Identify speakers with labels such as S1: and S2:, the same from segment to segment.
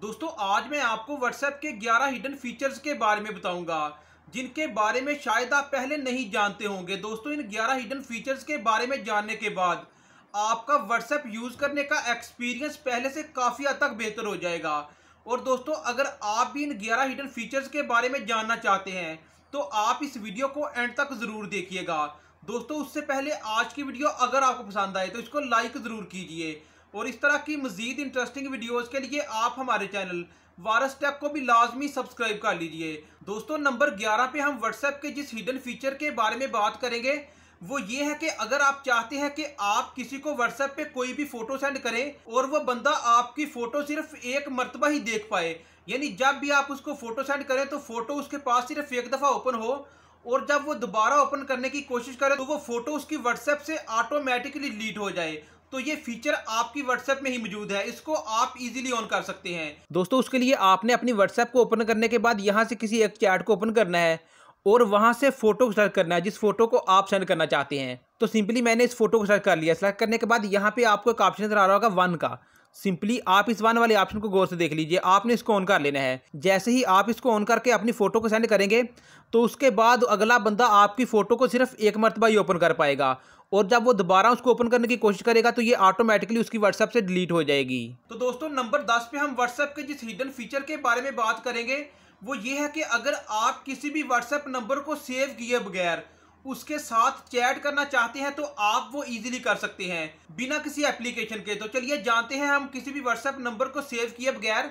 S1: दोस्तों आज मैं आपको व्हाट्सएप के 11 हिडन फीचर्स के बारे में बताऊंगा जिनके बारे में शायद आप पहले नहीं जानते होंगे दोस्तों इन 11 हिडन फीचर्स के बारे में जानने के बाद आपका व्हाट्सएप यूज़ करने का एक्सपीरियंस पहले से काफ़ी हद तक बेहतर हो जाएगा और दोस्तों अगर आप भी इन ग्यारह हिडन फीचर्स के बारे में जानना चाहते हैं तो आप इस वीडियो को एंड तक ज़रूर देखिएगा दोस्तों उससे पहले आज की वीडियो अगर आपको पसंद आए तो इसको लाइक ज़रूर कीजिए और इस तरह की मज़ीद इंटरेस्टिंग वीडियोज़ के लिए आप हमारे चैनल वारस टैप को भी लाजमी सब्सक्राइब कर लीजिए दोस्तों नंबर ग्यारह पे हम व्हाट्सएप के जिस हिडन फीचर के बारे में बात करेंगे वो ये है कि अगर आप चाहते हैं कि आप किसी को व्हाट्सएप पे कोई भी फ़ोटो सेंड करें और वह बंदा आपकी फ़ोटो सिर्फ एक मरतबा ही देख पाए यानी जब भी आप उसको फ़ोटो सेंड करें तो फ़ोटो उसके पास सिर्फ एक दफ़ा ओपन हो और जब वो दोबारा ओपन करने की कोशिश करे तो वो फ़ोटो उसकी व्हाट्सएप से ऑटोमेटिकली डिलीट हो जाए तो ये फीचर आपकी व्हाट्सएप में ही मौजूद है इसको आप इजीली ऑन कर सकते हैं दोस्तों उसके लिए आपने अपनी व्हाट्सएप को ओपन करने के बाद यहाँ से किसी एक चैट को ओपन करना है और वहाँ से फ़ोटो सेलेक्ट करना है जिस फोटो को आप सेंड करना चाहते हैं तो सिंपली मैंने इस फोटो को सेलेक्ट कर लिया सेलेक्ट करने के बाद यहाँ पे आपको एक ऑप्शन नजर आ रहा होगा वन का सिंपली आप इस वन वाले ऑप्शन को गौर से देख लीजिए आपने इसको ऑन कर लेना है जैसे ही आप इसको ऑन करके अपनी फ़ोटो को सेंड करेंगे तो उसके बाद अगला बंदा आपकी फ़ोटो को सिर्फ एक मरतबा ही ओपन कर पाएगा और जब वो दोबारा उसको ओपन करने की कोशिश करेगा तो ये ऑटोमेटिकली उसकी व्हाट्सएप से डिलीट हो जाएगी तो दोस्तों नंबर दस पे हम व्हाट्सएप के जिस हिडन फीचर के बारे में बात करेंगे वो ये है कि अगर आप किसी भी व्हाट्सएप नंबर को सेव किए बगैर उसके साथ चैट करना चाहते हैं तो आप वो इजीली कर सकते हैं बिना किसी एप्लीकेशन के तो चलिए जानते हैं हम किसी भी व्हाट्सएप नंबर को सेव किए बगैर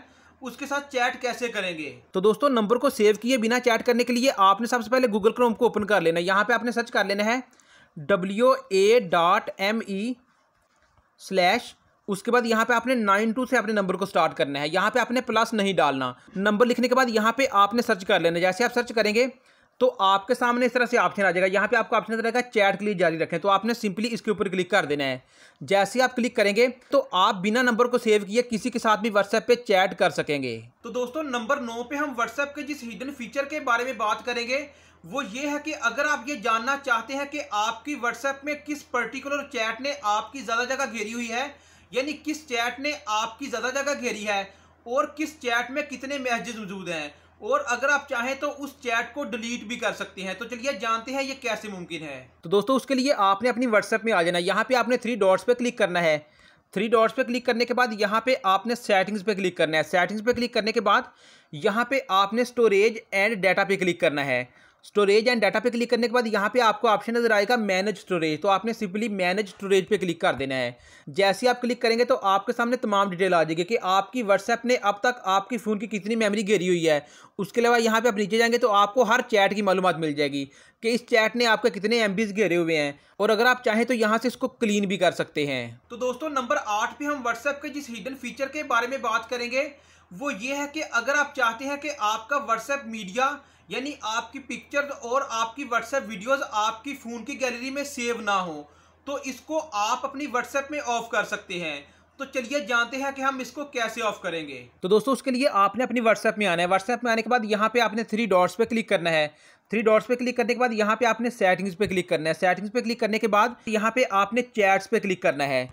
S1: उसके साथ चैट कैसे करेंगे तो दोस्तों नंबर को सेव किए बिना चैट करने के लिए आपने सबसे पहले गूगल क्रोम को ओपन कर लेना है यहाँ पे आपने सर्च कर लेना है W A dot M E slash उसके बाद यहाँ पे आपने नाइन टू से अपने नंबर को स्टार्ट करना है यहाँ पे आपने प्लस नहीं डालना नंबर लिखने के बाद यहाँ पे आपने सर्च कर लेना जैसे आप सर्च करेंगे तो आपके सामने इस तरह से ऑप्शन आ जाएगा यहाँ पे आपको ऑप्शन रहेगा चैट के लिए जारी रखें तो आपने सिंपली इसके ऊपर क्लिक कर देना है जैसे आप क्लिक करेंगे तो आप बिना नंबर को सेव किए किसी के साथ भी व्हाट्सएप पे चैट कर सकेंगे तो दोस्तों नंबर नौ पे हम व्हाट्सएप के जिस हिडन फीचर के बारे में बात करेंगे वो ये है कि अगर आप ये जानना चाहते हैं कि आपकी व्हाट्सएप में किस पर्टिकुलर चैट ने आपकी ज़्यादा जगह घेरी हुई है यानी किस चैट ने आपकी ज़्यादा जगह घेरी है और किस चैट में कितने मैसेजेस मौजूद हैं और अगर आप चाहें तो उस चैट को डिलीट भी कर सकते हैं तो चलिए जानते हैं ये कैसे मुमकिन है तो दोस्तों उसके लिए आपने अपनी व्हाट्सएप में आ जाना है यहाँ पे आपने थ्री डॉट्स पे क्लिक करना है थ्री डॉट्स पे क्लिक करने के बाद यहाँ पे आपने सेटिंग्स पे क्लिक करना है सेटिंग्स पे क्लिक करने के बाद यहाँ पे आपने स्टोरेज एंड डाटा पे क्लिक करना है स्टोरेज एंड डाटा पे क्लिक करने के बाद यहाँ पे आपको ऑप्शन नजर आएगा मैनेज स्टोरेज तो आपने सिंपली मैनेज स्टोरेज पे क्लिक कर देना है जैसे ही आप क्लिक करेंगे तो आपके सामने तमाम डिटेल आ जाएगी कि आपकी व्हाट्सएप ने अब तक आपकी फ़ोन की कितनी मेमोरी घेरी हुई है उसके अलावा यहाँ पे आप नीचे जाएंगे तो आपको हर चैट की मालूम मिल जाएगी कि इस चैट ने आपके कितने एम घेरे हुए हैं और अगर आप चाहें तो यहाँ से इसको क्लीन भी कर सकते हैं तो दोस्तों नंबर आठ पे हम व्हाट्सएप के जिस हिडन फीचर के बारे में बात करेंगे वो ये है कि अगर आप चाहते हैं कि आपका व्हाट्सएप मीडिया यानी आपकी पिक्चर और आपकी व्हाट्सएप वीडियोस आपकी फ़ोन की गैलरी में सेव ना हो तो इसको आप अपनी व्हाट्सएप में ऑफ कर सकते हैं तो चलिए जानते हैं कि हम इसको कैसे ऑफ करेंगे तो दोस्तों उसके लिए आपने अपनी व्हाट्सएप में आना है व्हाट्सएप में आने के बाद यहाँ पे आपने थ्री डॉट्स पे क्लिक करना है थ्री डॉट्स पे क्लिक करने के बाद यहाँ पे आपने सेटिंग्स पे क्लिक करना है सेटिंग्स पे क्लिक करने के बाद यहाँ पे आपने चैट्स पे क्लिक करना है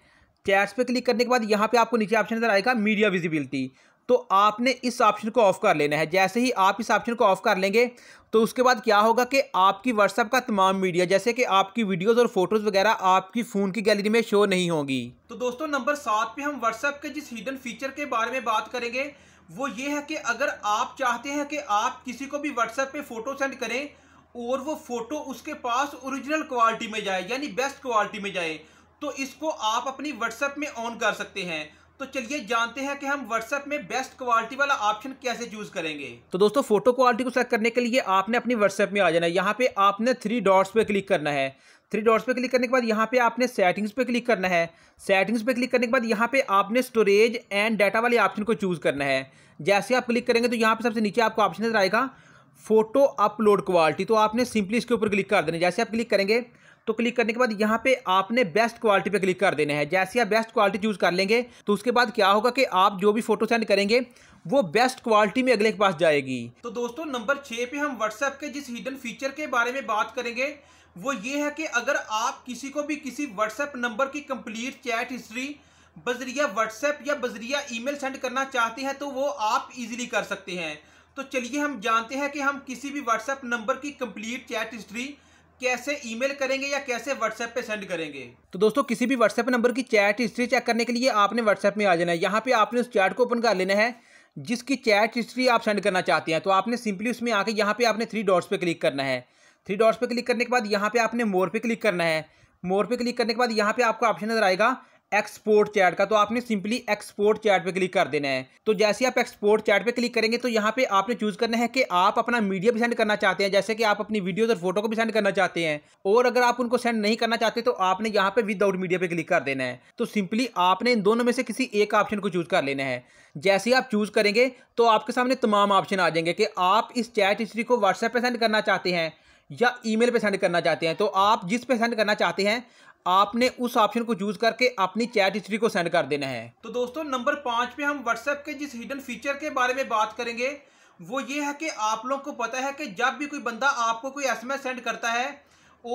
S1: चैट्स पे क्लिक करने के बाद यहाँ पे आपको नीचे ऑप्शन नजर आएगा मीडिया विजिबिलिटी तो आपने इस ऑप्शन को ऑफ कर लेना है जैसे ही आप इस ऑप्शन को ऑफ कर लेंगे तो उसके बाद क्या होगा कि आपकी व्हाट्सएप का तमाम मीडिया जैसे कि आपकी वीडियोस और फोटोज़ वगैरह आपकी फ़ोन की गैलरी में शो नहीं होगी तो दोस्तों नंबर सात पे हम व्हाट्सएप के जिस हिडन फीचर के बारे में बात करेंगे वो ये है कि अगर आप चाहते हैं कि आप किसी को भी व्हाट्सएप पे फ़ोटो सेंड करें और वो फ़ोटो उसके पास ओरिजिनल क्वालिटी में जाए यानी बेस्ट क्वालिटी में जाए तो इसको आप अपनी व्हाट्सएप में ऑन कर सकते हैं तो चलिए जानते हैं कि हम व्हाट्सएप में बेस्ट क्वालिटी वाला ऑप्शन कैसे चूज करेंगे तो दोस्तों फोटो क्वालिटी को सेलेक्ट करने के लिए आपने अपनी व्हाट्सएप में आ जाना है यहाँ पे आपने थ्री डॉट्स पे क्लिक करना है थ्री डॉट्स पे क्लिक करने के बाद यहाँ पे आपने सेटिंग्स पे क्लिक करना है सेटिंग्स पे क्लिक करने के बाद यहाँ पे आपने स्टोरेज एंड डाटा वाले ऑप्शन को चूज करना है जैसे आप क्लिक करेंगे तो यहाँ पे सबसे नीचे आपको ऑप्शन नजर आएगा फोटो अपलोड क्वालिटी तो आपने सिंपली इसके ऊपर क्लिक कर देना जैसे आप क्लिक करेंगे तो क्लिक करने के बाद यहाँ पे आपने बेस्ट क्वालिटी पे क्लिक कर देना है जैसे आप बेस्ट क्वालिटी चूज़ कर लेंगे तो उसके बाद क्या होगा कि आप जो भी फोटो सेंड करेंगे वो बेस्ट क्वालिटी में अगले के पास जाएगी तो दोस्तों नंबर छः पे हम व्हाट्सएप के जिस हिडन फीचर के बारे में बात करेंगे वो ये है कि अगर आप किसी को भी किसी व्हाट्सएप नंबर की कंप्लीट चैट हिस्ट्री बजरिया व्हाट्सएप या बजरिया ईमेल सेंड करना चाहते हैं तो वो आप इजीली कर सकते हैं तो चलिए हम जानते हैं कि हम किसी भी व्हाट्सएप नंबर की कंप्लीट चैट हिस्ट्री कैसे ईमेल करेंगे या कैसे व्हाट्सएप पे सेंड करेंगे तो दोस्तों किसी भी व्हाट्सएप नंबर की चैट हिस्ट्री चेक करने के लिए आपने व्हाट्सएप में आ जाना है यहाँ पे आपने उस चैट को ओपन कर लेना है जिसकी चैट हिस्ट्री आप सेंड करना चाहते हैं तो आपने सिंपली उसमें आके यहाँ पे आपने थ्री डॉट्स पे क्लिक करना है थ्री डॉट्स पे क्लिक करने के बाद यहाँ पे आपने मोर पे क्लिक करना है मोर पे क्लिक करने के बाद यहाँ पे आपको ऑप्शन नजर आएगा एक्सपोर्ट चैट का तो आपने सिंपली एक्सपोर्ट चैट पे क्लिक कर देना है तो जैसे आप एक्सपोर्ट चैट पे क्लिक करेंगे तो यहाँ पे आपने चूज करना है कि आप अपना मीडिया भी सेंड करना चाहते हैं जैसे कि आप अपनी वीडियोज और फोटो को भी सेंड करना चाहते हैं और अगर आप उनको सेंड नहीं करना चाहते तो आपने यहाँ पे विदाउट मीडिया पे क्लिक कर देना है तो सिंपली आपने इन दोनों में से किसी एक ऑप्शन को चूज कर लेना है जैसे ही आप चूज करेंगे तो आपके सामने तमाम ऑप्शन आ जाएंगे कि आप इस चैट हिस्ट्री को व्हाट्सएप पर सेंड करना चाहते हैं या ईमेल पे सेंड करना चाहते हैं तो आप जिस पे सेंड करना चाहते हैं आपने उस ऑप्शन को यूज करके अपनी चैट हिस्ट्री को सेंड कर देना है तो दोस्तों नंबर पाँच पे हम व्हाट्सएप के जिस हिडन फीचर के बारे में बात करेंगे वो ये है कि आप लोगों को पता है कि जब भी कोई बंदा आपको कोई एसएमएस सेंड करता है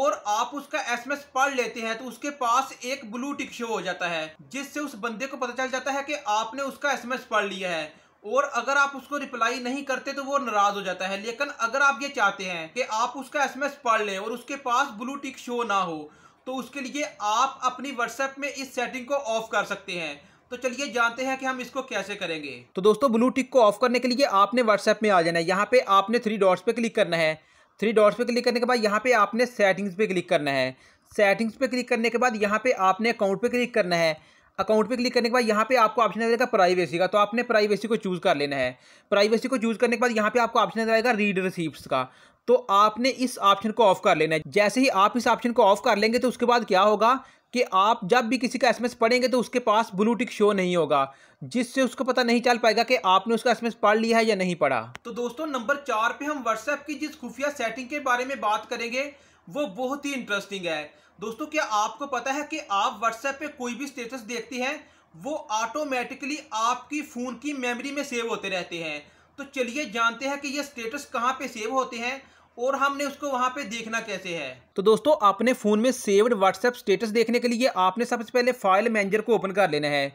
S1: और आप उसका एसएमएस पढ़ लेते हैं तो उसके पास एक ब्लू टिक शो हो जाता है जिससे उस बंदे को पता चल जाता है कि आपने उसका एसएमएस पढ़ लिया है और अगर आप उसको रिप्लाई नहीं करते तो वो नाराज हो जाता है लेकिन अगर आप ये चाहते हैं कि आप उसका एसएमएस पढ़ लें और उसके पास ब्लू टिक शो ना हो तो उसके लिए आप अपनी व्हाट्सएप में इस सेटिंग को ऑफ कर सकते हैं तो चलिए जानते हैं कि हम इसको कैसे करेंगे तो दोस्तों ब्लू टिक को ऑफ करने के लिए आपने व्हाट्सएप में आ जाना है यहाँ पे आपने थ्री डॉट्स पे क्लिक करना है थ्री डॉट्स पे क्लिक करने के बाद यहाँ पे आपने सेटिंग्स पे क्लिक करना है सेटिंग्स पे क्लिक करने के बाद यहाँ पे आपने अकाउंट पे क्लिक करना है अकाउंट पे क्लिक करने के बाद यहाँ पे आपको ऑप्शन नजर आएगा प्राइवेसी का तो आपने प्राइवेसी को चूज़ कर लेना है प्राइवेसी को चूज़ करने के बाद यहाँ पे आपको ऑप्शन नजर आएगा रीड रिसीप्ट का तो आपने इस ऑप्शन को ऑफ कर लेना है जैसे ही आप इस ऑप्शन को ऑफ कर लेंगे तो उसके बाद क्या होगा कि आप जब भी किसी का एसएमएस पढ़ेंगे तो उसके पास टिक शो नहीं होगा जिससे उसको पता नहीं चल पाएगा कि आपने उसका एसएमएस पढ़ लिया है या नहीं पढ़ा तो दोस्तों नंबर चार पे हम व्हाट्सएप की जिस खुफिया सेटिंग के बारे में बात करेंगे वो बहुत ही इंटरेस्टिंग है दोस्तों क्या आपको पता है कि आप व्हाट्सएप पे कोई भी स्टेटस देखते हैं वो ऑटोमेटिकली आपकी फ़ोन की मेमोरी में सेव होते रहते हैं तो चलिए जानते हैं कि ये स्टेटस कहाँ पे सेव होते हैं और हमने उसको वहाँ पे देखना कैसे है तो दोस्तों अपने फ़ोन में सेव्ड व्हाट्सएप स्टेटस देखने के लिए आपने सबसे पहले फाइल मैनेजर को ओपन कर लेना है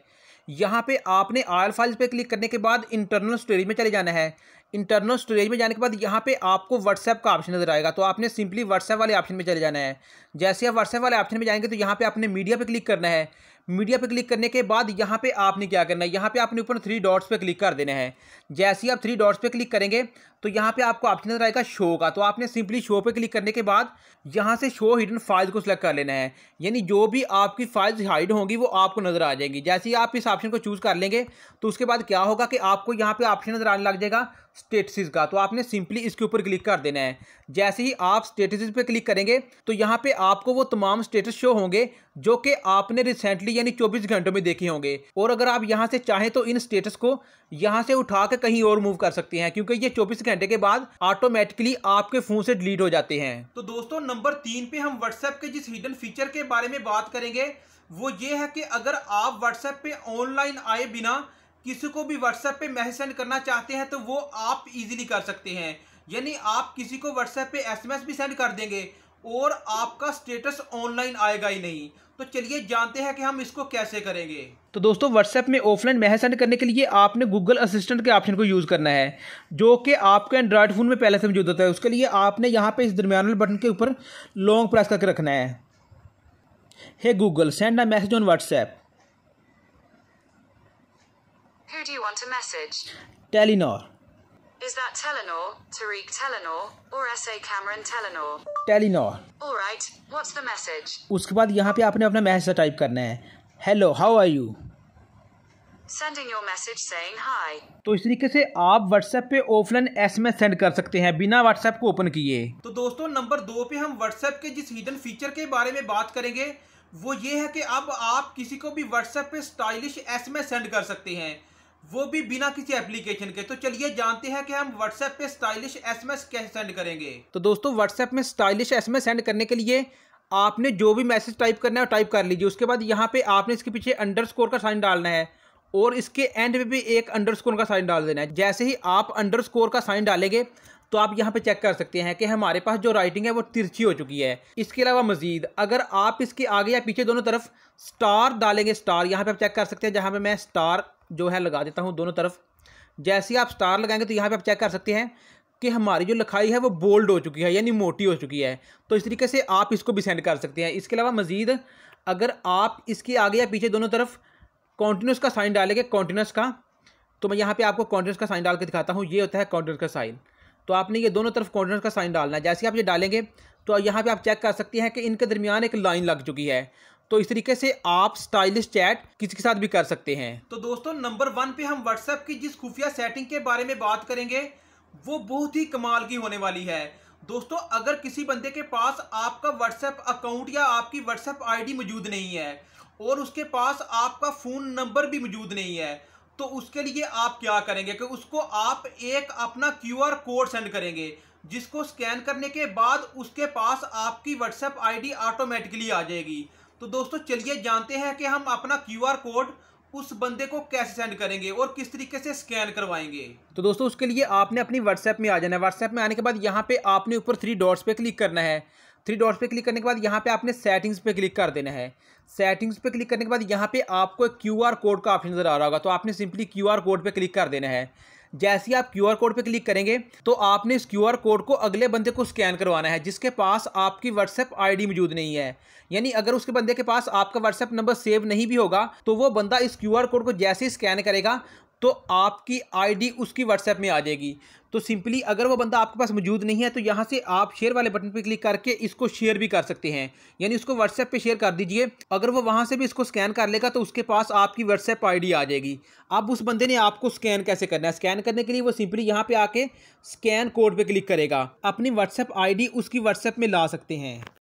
S1: यहाँ पे आपने आयल फाइल्स पे क्लिक करने के बाद इंटरनल स्टोरेज में चले जाना है इंटरनल स्टोरेज में जाने के बाद यहाँ पे आपको व्हाट्सएप का ऑप्शन नजर आएगा तो आपने सिंपली व्हाट्सएप वाले ऑप्शन में चले जाना है जैसे आप व्हाट्सएप वाले ऑप्शन में जाएंगे तो यहाँ पे आपने मीडिया पे क्लिक करना है मीडिया पे क्लिक करने के बाद यहाँ पे आपने क्या करना है यहाँ पे आपने ऊपर थ्री डॉट्स पे क्लिक कर देना है जैसे ही आप थ्री डॉट्स पे क्लिक करेंगे तो यहाँ पे आपको ऑप्शन नजर आएगा शो का तो आपने सिंपली शो पे क्लिक करने के बाद यहाँ से शो हिडन फाइल्स को सिलेक्ट कर लेना है यानी जो भी आपकी फाइल्स हाइड होंगी वो आपको नज़र आ जाएगी जैसे ही आप इस ऑप्शन को चूज़ कर लेंगे तो उसके बाद क्या होगा कि आपको यहाँ पर ऑप्शन नज़र आने लग जाएगा स्टेटसिस का तो आपने सिंपली इसके ऊपर क्लिक कर देना है जैसे ही आप स्टेटसिस पे क्लिक करेंगे तो यहाँ पे आपको वो तमाम स्टेटस शो होंगे जो कि आपने रिसेंटली यानी 24 घंटों में देखे होंगे और अगर आप यहाँ से चाहें तो इन स्टेटस को यहाँ से उठा कर कहीं और मूव कर सकते हैं क्योंकि ये 24 घंटे के बाद ऑटोमेटिकली आपके फोन से डिलीट हो जाते हैं तो दोस्तों नंबर तीन पे हम व्हाट्सएप के जिस हिडन फीचर के बारे में बात करेंगे वो ये है कि अगर आप व्हाट्सएप पे ऑनलाइन आए बिना किसी को भी व्हाट्सएप पे मैसेज सेंड करना चाहते हैं तो वो आप इजीली कर सकते हैं यानी आप किसी को व्हाट्सएप पे एसएमएस भी सेंड कर देंगे और आपका स्टेटस ऑनलाइन आएगा ही नहीं तो चलिए जानते हैं कि हम इसको कैसे करेंगे तो दोस्तों व्हाट्सएप में ऑफलाइन मैसेज सेंड करने के लिए आपने गूगल असिस्टेंट के ऑप्शन को यूज़ करना है जो कि आपके एंड्रॉयड फ़ोन में पहले से मौजूद होता है उसके लिए आपने यहाँ पे इस दरमियान बटन के ऊपर लॉन्ग प्रेस करके रखना है hey Google send a message on WhatsApp Telenor Is that Telenor, Tariq Telenor, or S.A. Cameron Telenor? Telenor. All right, what's the message? उसके बाद यहाँ पे आपने अपना मैसेज टाइप करना है Hello, how are you? Sending your message saying hi. तो इस तरीके से आप WhatsApp पे ऑफलाइन एस में सेंड कर सकते हैं बिना WhatsApp को ओपन किए तो दोस्तों नंबर दो पे हम WhatsApp के जिस हिडन फीचर के बारे में बात करेंगे वो ये है कि अब आप किसी को भी WhatsApp पे स्टाइलिश एस में सेंड कर सकते हैं वो भी बिना किसी एप्लीकेशन के तो चलिए जानते हैं कि हम व्हाट्सएप पे स्टाइलिश एसएमएस कैसे सेंड करेंगे तो दोस्तों व्हाट्सएप में स्टाइलिश एसएमएस सेंड करने के लिए आपने जो भी मैसेज टाइप करना है टाइप कर लीजिए उसके बाद यहाँ पे आपने इसके पीछे अंडर का साइन डालना है और इसके एंड में भी एक अंडर का साइन डाल देना है जैसे ही आप अंडर का साइन डालेंगे तो आप यहाँ पे चेक कर सकते हैं कि हमारे पास जो राइटिंग है वो तिरछी हो चुकी है इसके अलावा मजीद अगर आप इसके आगे या पीछे दोनों तरफ स्टार डालेंगे स्टार यहाँ पे आप चेक कर सकते हैं जहाँ पे मैं स्टार जो है लगा देता हूँ दोनों तरफ जैसे ही आप स्टार लगाएंगे तो यहाँ पे आप चेक कर सकते हैं कि हमारी जो लिखाई है वो बोल्ड हो चुकी है यानी मोटी हो चुकी है तो इस तरीके से आप इसको भी सेंड कर सकते हैं इसके अलावा मज़ीद अगर आप इसके आगे या पीछे दोनों तरफ कॉन्टीन्यूस का साइन डालेंगे कॉन्टीन्यूस का तो मैं यहाँ पे आपको कॉन्टीन्यूस का साइन डाल के दिखाता हूँ ये होता है कॉन्टीन्यूस का साइन तो आपने ये दोनों तरफ कॉन्टीन्यूस का साइन डालना है जैसे आप ये डालेंगे तो यहाँ पर आप चेक कर सकते हैं कि इनके दरमियान एक लाइन लग चुकी है तो इस तरीके से आप स्टाइलिश चैट किसी के साथ भी कर सकते हैं तो दोस्तों नंबर वन पे हम व्हाट्सएप की जिस खुफिया सेटिंग के बारे में बात करेंगे वो बहुत ही कमाल की होने वाली है दोस्तों अगर किसी बंदे के पास आपका व्हाट्सएप अकाउंट या आपकी व्हाट्सएप आईडी मौजूद नहीं है और उसके पास आपका फ़ोन नंबर भी मौजूद नहीं है तो उसके लिए आप क्या करेंगे कि उसको आप एक अपना क्यूआर कोड सेंड करेंगे जिसको स्कैन करने के बाद उसके पास आपकी व्हाट्सएप आईडी ऑटोमेटिकली आ जाएगी तो दोस्तों चलिए जानते हैं कि हम अपना क्यू कोड उस बंदे को कैसे सेंड करेंगे और किस तरीके से स्कैन करवाएंगे तो दोस्तों उसके लिए आपने अपनी व्हाट्सएप में आ जाना है व्हाट्सएप में आने के बाद यहाँ पे आपने ऊपर थ्री डॉट्स पे क्लिक करना है थ्री डॉट्स पे क्लिक करने के बाद यहाँ पे आपने सेटिंग्स पे क्लिक कर देना है सेटिंग्स पे क्लिक करने के बाद यहाँ पे आपको एक क्यू कोड का ऑप्शन नजर आ रहा होगा तो आपने सिंपली क्यू कोड पर क्लिक कर देना है जैसे ही आप क्यू कोड पर क्लिक करेंगे तो आपने इस क्यू कोड को अगले बंदे को स्कैन करवाना है जिसके पास आपकी व्हाट्सएप आई मौजूद नहीं है यानी अगर उसके बंदे के पास आपका व्हाट्सएप नंबर सेव नहीं भी होगा तो वो बंदा इस क्यू कोड को जैसे ही स्कैन करेगा तो आपकी आईडी उसकी व्हाट्सएप में आ जाएगी तो सिंपली अगर वो बंदा आपके पास मौजूद नहीं है तो यहाँ से आप शेयर वाले बटन पर क्लिक करके इसको शेयर भी कर सकते हैं यानी उसको व्हाट्सएप पे शेयर कर दीजिए अगर वो वहाँ से भी इसको स्कैन कर लेगा तो उसके पास आपकी व्हाट्सएप आईडी आ जाएगी अब उस बंदे ने आपको स्कैन कैसे करना है स्कैन करने के लिए वो सिंपली यहाँ पर आके स्कैन कोड पर क्लिक करेगा अपनी व्हाट्सएप आई उसकी व्हाट्सएप में ला सकते हैं